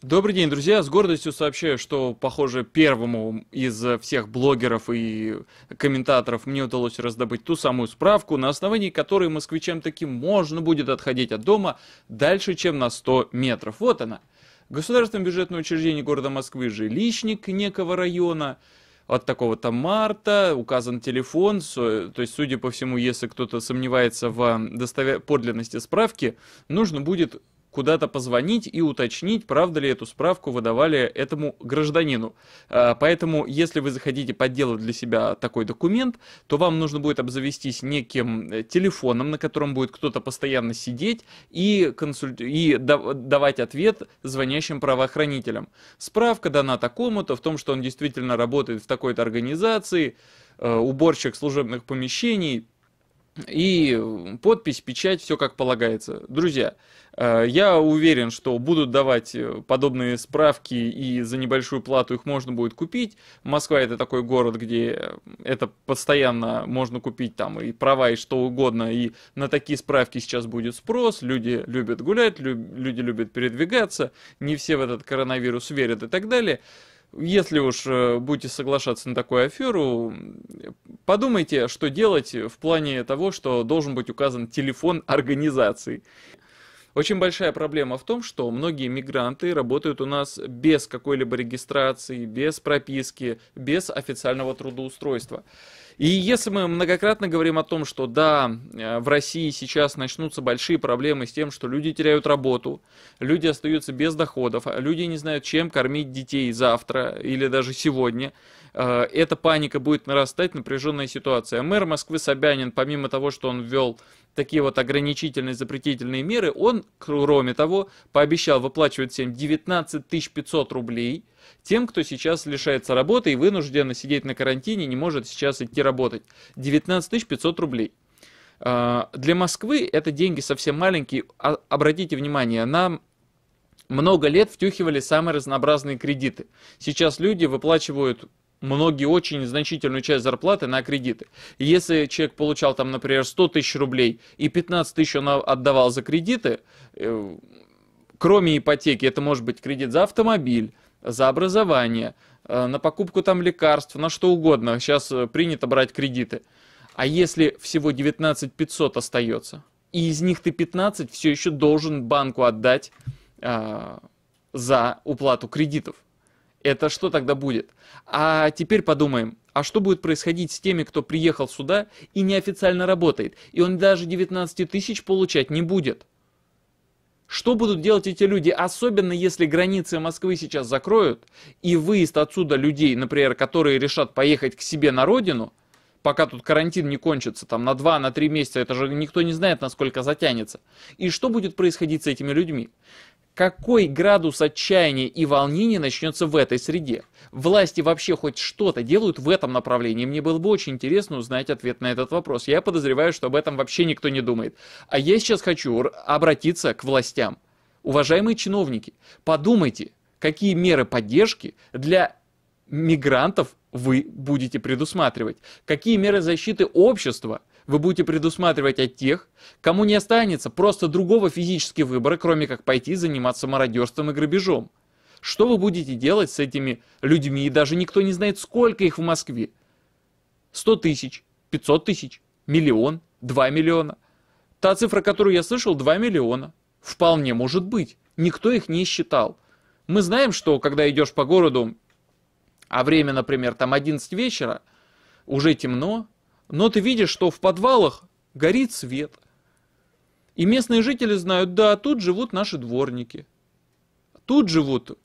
Добрый день, друзья. С гордостью сообщаю, что, похоже, первому из э, всех блогеров и комментаторов мне удалось раздобыть ту самую справку, на основании которой москвичам таки можно будет отходить от дома дальше, чем на 100 метров. Вот она. Государственное бюджетное учреждение города Москвы «Жилищник» некого района от такого-то марта, указан телефон, э, то есть, судя по всему, если кто-то сомневается в э, достоверности подлинности справки, нужно будет куда-то позвонить и уточнить, правда ли эту справку выдавали этому гражданину. А, поэтому, если вы захотите подделать для себя такой документ, то вам нужно будет обзавестись неким э, телефоном, на котором будет кто-то постоянно сидеть и, консуль... и давать ответ звонящим правоохранителям. Справка дана такому-то в том, что он действительно работает в такой-то организации, э, уборщик служебных помещений, и подпись, печать, все как полагается. Друзья, э, я уверен, что будут давать э, подобные справки, и за небольшую плату их можно будет купить. Москва это такой город, где э, это постоянно можно купить там и права, и что угодно, и на такие справки сейчас будет спрос, люди любят гулять, люди любят передвигаться, не все в этот коронавирус верят и так далее если уж э, будете соглашаться на такую аферу, подумайте, что делать в плане того, что должен быть указан телефон организации. Очень большая проблема в том, что многие мигранты работают у нас без какой-либо регистрации, без прописки, без официального трудоустройства. И если мы многократно говорим о том, что да, э, в России сейчас начнутся большие проблемы с тем, что люди теряют работу, люди остаются без доходов, а люди не знают, чем кормить детей завтра или даже сегодня, э, эта паника будет нарастать, напряженная ситуация. А мэр Москвы Собянин, помимо того, что он ввел такие вот ограничительные, запретительные меры, он, кроме того, пообещал выплачивать всем 19 500 рублей тем, кто сейчас лишается работы и вынужден сидеть на карантине, не может сейчас идти работать. 19 500 рублей. А, для Москвы это деньги совсем маленькие. А, обратите внимание, нам много лет втюхивали самые разнообразные кредиты. Сейчас люди выплачивают многие очень значительную часть зарплаты на кредиты. если человек получал там, например, 100 тысяч рублей и 15 тысяч он отдавал за кредиты, э, кроме ипотеки, это может быть кредит за автомобиль, за образование, э, на покупку там лекарств, на что угодно. Сейчас э, принято брать кредиты. А если всего 19 500 остается, и из них ты 15 все еще должен банку отдать э, за уплату кредитов – это что тогда будет? А теперь подумаем, а что будет происходить с теми, кто приехал сюда и неофициально работает, и он даже 19 тысяч получать не будет? Что будут делать эти люди, особенно если границы Москвы сейчас закроют, и выезд отсюда людей, например, которые решат поехать к себе на родину, пока тут карантин не кончится, там на 2-3 на три месяца, это же никто не знает, насколько затянется. И что будет происходить с этими людьми? какой градус отчаяния и волнения начнется в этой среде. Власти вообще хоть что-то делают в этом направлении? Мне было бы очень интересно узнать ответ на этот вопрос. Я подозреваю, что об этом вообще никто не думает. А я сейчас хочу обратиться к властям. Уважаемые чиновники, подумайте, какие меры поддержки для мигрантов вы будете предусматривать? Какие меры защиты общества – вы будете предусматривать от тех, кому не останется просто другого физически выбора, кроме как пойти заниматься мародерством и грабежом. Что вы будете делать с этими людьми, и даже никто не знает, сколько их в Москве. 100 тысяч, 500 тысяч, миллион, 2 миллиона. Та цифра, которую я слышал, 2 миллиона. Вполне может быть. Никто их не считал. Мы знаем, что когда идешь по городу, а время, например, там 11 вечера, уже темно, но ты видишь, что в подвалах горит свет. И местные жители знают, да, тут живут наши дворники. Тут живут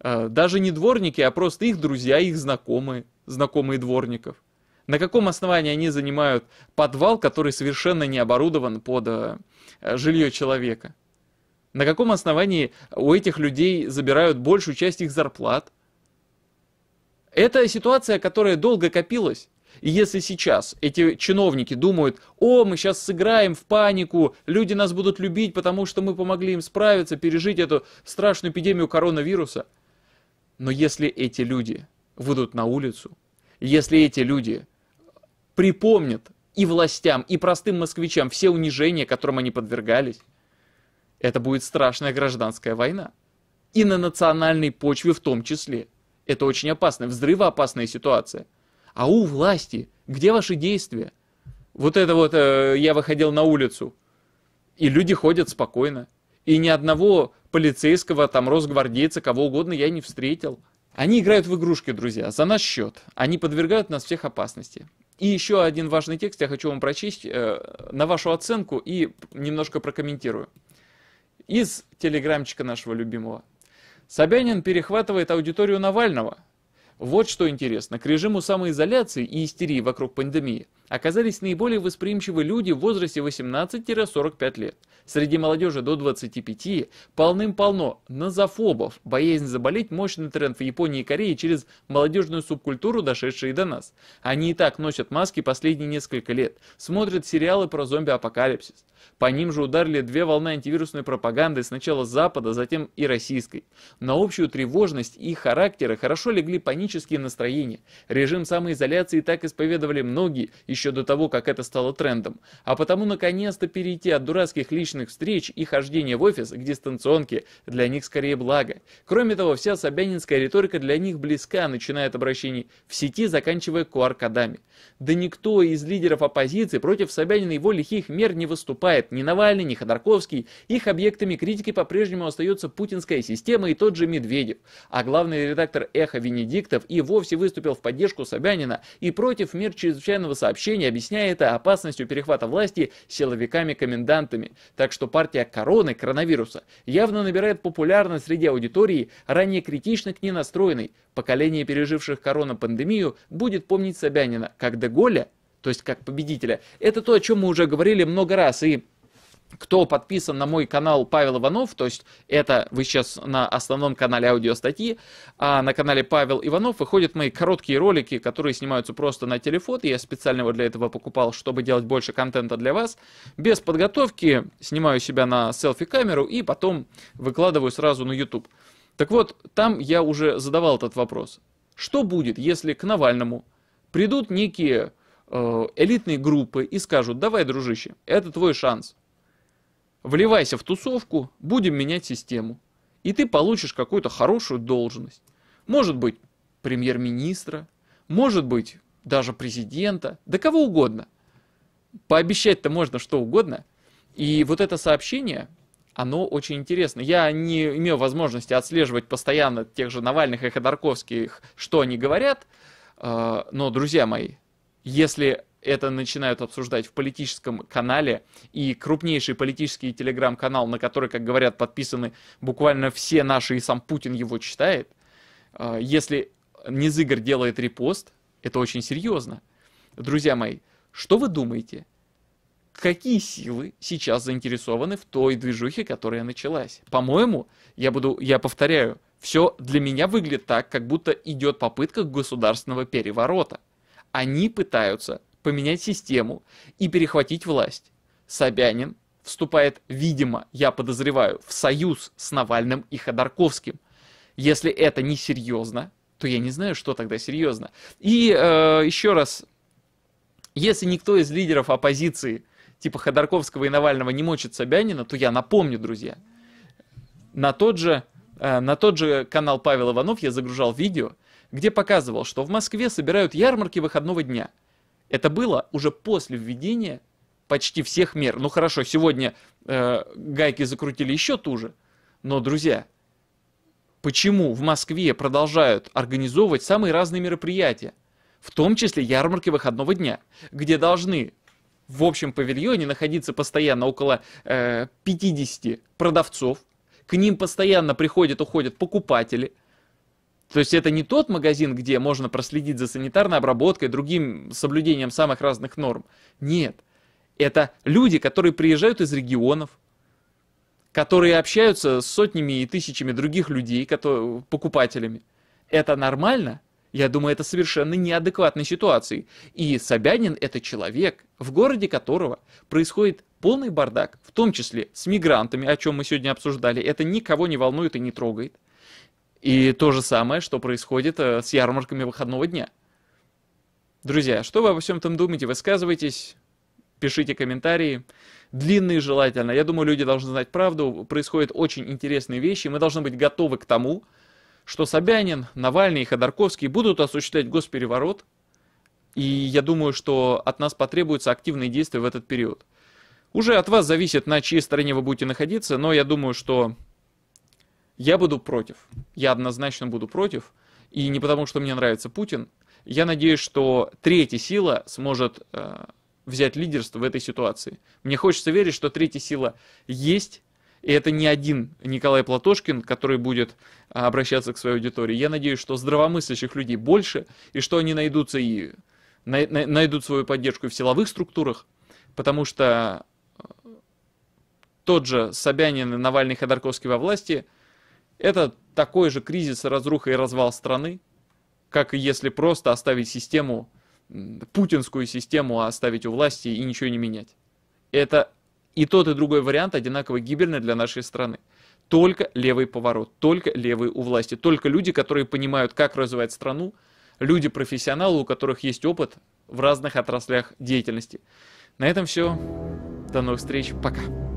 э, даже не дворники, а просто их друзья, их знакомые, знакомые дворников. На каком основании они занимают подвал, который совершенно не оборудован под э, жилье человека? На каком основании у этих людей забирают большую часть их зарплат? Это ситуация, которая долго копилась. И если сейчас эти чиновники думают, о, мы сейчас сыграем в панику, люди нас будут любить, потому что мы помогли им справиться, пережить эту страшную эпидемию коронавируса. Но если эти люди выйдут на улицу, если эти люди припомнят и властям, и простым москвичам все унижения, которым они подвергались, это будет страшная гражданская война. И на национальной почве в том числе. Это очень опасно, взрывоопасная ситуация – а у власти, где ваши действия? Вот это вот э, я выходил на улицу, и люди ходят спокойно. И ни одного полицейского, там, росгвардейца, кого угодно я не встретил. Они играют в игрушки, друзья, за наш счет. Они подвергают нас всех опасности. И еще один важный текст я хочу вам прочесть э, на вашу оценку и немножко прокомментирую. Из телеграмчика нашего любимого. Собянин перехватывает аудиторию Навального – вот что интересно, к режиму самоизоляции и истерии вокруг пандемии – оказались наиболее восприимчивы люди в возрасте 18-45 лет. Среди молодежи до 25 полным-полно нозофобов, боязнь заболеть – мощный тренд в Японии и Корее через молодежную субкультуру, дошедшие до нас. Они и так носят маски последние несколько лет, смотрят сериалы про зомби-апокалипсис. По ним же ударили две волны антивирусной пропаганды, сначала Запада, затем и российской. На общую тревожность и характеры хорошо легли панические настроения. Режим самоизоляции так исповедовали многие, еще еще до того, как это стало трендом. А потому наконец-то перейти от дурацких личных встреч и хождения в офис к дистанционке для них скорее благо. Кроме того, вся собянинская риторика для них близка, начиная от обращений в сети, заканчивая QR-кодами. Да никто из лидеров оппозиции против Собянина его лихих мер не выступает, ни Навальный, ни Ходорковский. Их объектами критики по-прежнему остается путинская система и тот же Медведев. А главный редактор «Эхо» Венедиктов и вовсе выступил в поддержку Собянина и против мер чрезвычайного сообщения сообщений, объясняя это опасностью перехвата власти силовиками-комендантами. Так что партия короны коронавируса явно набирает популярность среди аудитории, ранее критично к ней настроенной. Поколение переживших коронапандемию будет помнить Собянина как Деголя, то есть как победителя. Это то, о чем мы уже говорили много раз и кто подписан на мой канал Павел Иванов, то есть это вы сейчас на основном канале аудиостатьи, а на канале Павел Иванов выходят мои короткие ролики, которые снимаются просто на телефон, я специально его для этого покупал, чтобы делать больше контента для вас. Без подготовки снимаю себя на селфи-камеру и потом выкладываю сразу на YouTube. Так вот, там я уже задавал этот вопрос. Что будет, если к Навальному придут некие э, элитные группы и скажут, давай, дружище, это твой шанс, Вливайся в тусовку, будем менять систему. И ты получишь какую-то хорошую должность. Может быть, премьер-министра, может быть, даже президента, да кого угодно. Пообещать-то можно что угодно. И вот это сообщение, оно очень интересно. Я не имел возможности отслеживать постоянно тех же Навальных и Ходорковских, что они говорят. А, но, друзья мои, если это начинают обсуждать в политическом канале, и крупнейший политический телеграм-канал, на который, как говорят, подписаны буквально все наши, и сам Путин его читает, а, если Незыгр делает репост, это очень серьезно. Друзья мои, что вы думаете? Какие силы сейчас заинтересованы в той движухе, которая началась? По-моему, я буду, я повторяю, все для меня выглядит так, как будто идет попытка государственного переворота. Они пытаются поменять систему и перехватить власть. Собянин вступает, видимо, я подозреваю, в союз с Навальным и Ходорковским. Если это не серьезно, то я не знаю, что тогда серьезно. И э, еще раз, если никто из лидеров оппозиции, типа Ходорковского и Навального, не мочит Собянина, то я напомню, друзья, на тот же, э, на тот же канал Павел Иванов я загружал видео, где показывал, что в Москве собирают ярмарки выходного дня – это было уже после введения почти всех мер. Ну хорошо, сегодня э, гайки закрутили еще туже, но, друзья, почему в Москве продолжают организовывать самые разные мероприятия, в том числе ярмарки выходного дня, где должны в общем павильоне находиться постоянно около э, 50 продавцов, к ним постоянно приходят, уходят покупатели – то есть это не тот магазин, где можно проследить за санитарной обработкой, другим соблюдением самых разных норм. Нет. Это люди, которые приезжают из регионов, которые общаются с сотнями и тысячами других людей, которые, покупателями. Это нормально? Я думаю, это совершенно неадекватной ситуации. И Собянин – это человек, в городе которого происходит полный бардак, в том числе с мигрантами, о чем мы сегодня обсуждали. Это никого не волнует и не трогает. И то же самое, что происходит э, с ярмарками выходного дня. Друзья, что вы обо всем этом думаете? Высказывайтесь, пишите комментарии. Длинные желательно. Я думаю, люди должны знать правду. Происходят очень интересные вещи. Мы должны быть готовы к тому, что Собянин, Навальный и Ходорковский будут осуществлять госпереворот. И я думаю, что от нас потребуются активные действия в этот период. Уже от вас зависит, на чьей стороне вы будете находиться, но я думаю, что я буду против. Я однозначно буду против. И не потому, что мне нравится Путин. Я надеюсь, что третья сила сможет э, взять лидерство в этой ситуации. Мне хочется верить, что третья сила есть. И это не один Николай Платошкин, который будет э, обращаться к своей аудитории. Я надеюсь, что здравомыслящих людей больше, и что они найдутся и найдут свою поддержку в силовых структурах, потому что э, тот же Собянин, Навальный, Ходорковский во власти – это такой же кризис, разруха и развал страны, как и если просто оставить систему, путинскую систему оставить у власти и ничего не менять. Это и тот, и другой вариант одинаково гибельны для нашей страны. Только левый поворот, только левые у власти, только люди, которые понимают, как развивать страну, люди-профессионалы, у которых есть опыт в разных отраслях деятельности. На этом все. До новых встреч. Пока.